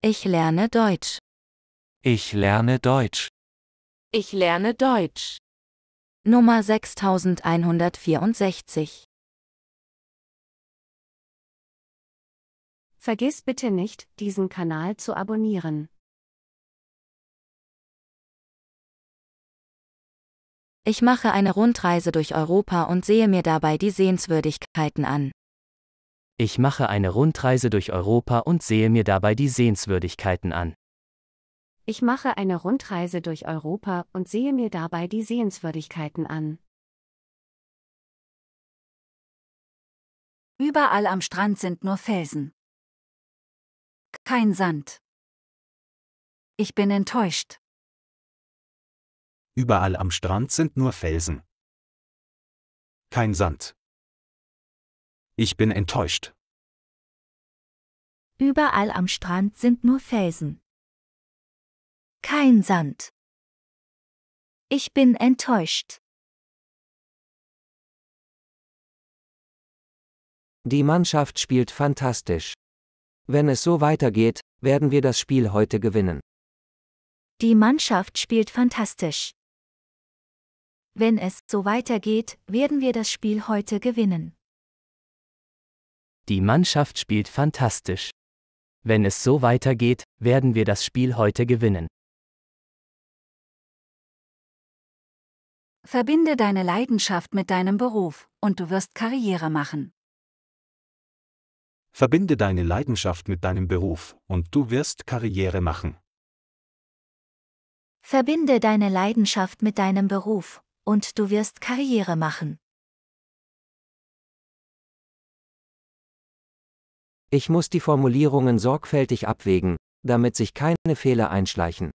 Ich lerne Deutsch. Ich lerne Deutsch. Ich lerne Deutsch. Nummer 6164. Vergiss bitte nicht, diesen Kanal zu abonnieren. Ich mache eine Rundreise durch Europa und sehe mir dabei die Sehenswürdigkeiten an. Ich mache eine Rundreise durch Europa und sehe mir dabei die Sehenswürdigkeiten an. Ich mache eine Rundreise durch Europa und sehe mir dabei die Sehenswürdigkeiten an. Überall am Strand sind nur Felsen. Kein Sand. Ich bin enttäuscht. Überall am Strand sind nur Felsen. Kein Sand. Ich bin enttäuscht. Überall am Strand sind nur Felsen. Kein Sand. Ich bin enttäuscht. Die Mannschaft spielt fantastisch. Wenn es so weitergeht, werden wir das Spiel heute gewinnen. Die Mannschaft spielt fantastisch. Wenn es so weitergeht, werden wir das Spiel heute gewinnen. Die Mannschaft spielt fantastisch. Wenn es so weitergeht, werden wir das Spiel heute gewinnen. Verbinde deine Leidenschaft mit deinem Beruf, und du wirst Karriere machen. Verbinde deine Leidenschaft mit deinem Beruf, und du wirst Karriere machen. Verbinde deine Leidenschaft mit deinem Beruf, und du wirst Karriere machen. Ich muss die Formulierungen sorgfältig abwägen, damit sich keine Fehler einschleichen.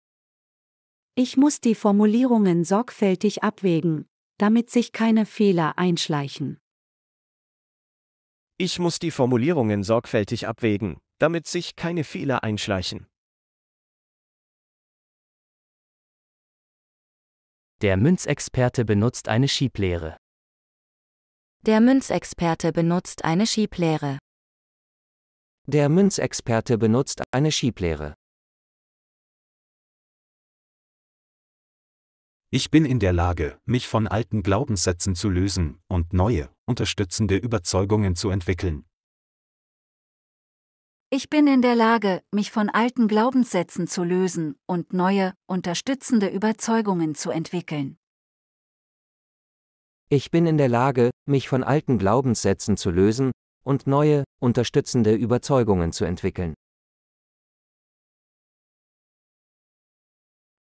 Ich muss die Formulierungen sorgfältig abwägen, damit sich keine Fehler einschleichen. Ich muss die Formulierungen sorgfältig abwägen, damit sich keine Fehler einschleichen. Der Münzexperte benutzt eine Schieblehre. Der Münzexperte benutzt eine Schieblehre. Der Münzexperte benutzt eine Schieblehre. Ich bin in der Lage, mich von alten Glaubenssätzen zu lösen und neue, unterstützende Überzeugungen zu entwickeln. Ich bin in der Lage, mich von alten Glaubenssätzen zu lösen und neue, unterstützende Überzeugungen zu entwickeln. Ich bin in der Lage, mich von alten Glaubenssätzen zu lösen und neue, unterstützende Überzeugungen zu entwickeln.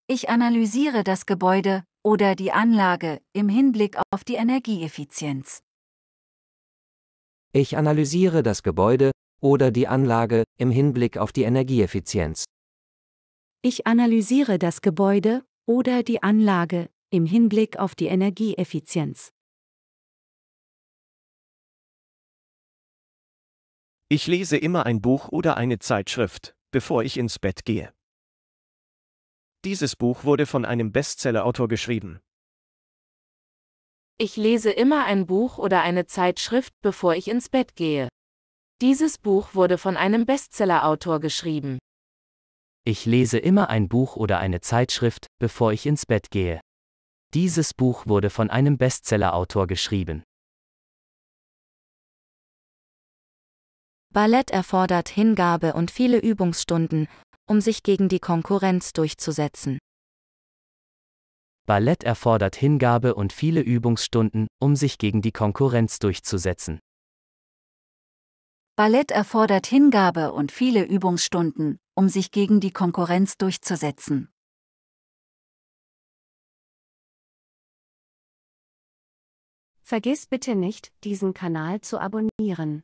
Ich analysiere das Gebäude oder die Anlage im Hinblick auf die Energieeffizienz. Ich analysiere das Gebäude oder die Anlage im Hinblick auf die Energieeffizienz. Ich analysiere das Gebäude oder die Anlage im Hinblick auf die Energieeffizienz. Ich lese immer ein Buch oder eine Zeitschrift, bevor ich ins Bett gehe. Dieses Buch wurde von einem Bestsellerautor geschrieben. Ich lese immer ein Buch oder eine Zeitschrift, bevor ich ins Bett gehe. Dieses Buch wurde von einem Bestsellerautor geschrieben. Ich lese immer ein Buch oder eine Zeitschrift, bevor ich ins Bett gehe. Dieses Buch wurde von einem Bestsellerautor geschrieben. Ballett erfordert Hingabe und viele Übungsstunden, um sich gegen die Konkurrenz durchzusetzen. Ballett erfordert Hingabe und viele Übungsstunden, um sich gegen die Konkurrenz durchzusetzen. Ballett erfordert Hingabe und viele Übungsstunden, um sich gegen die Konkurrenz durchzusetzen. Vergiss bitte nicht, diesen Kanal zu abonnieren.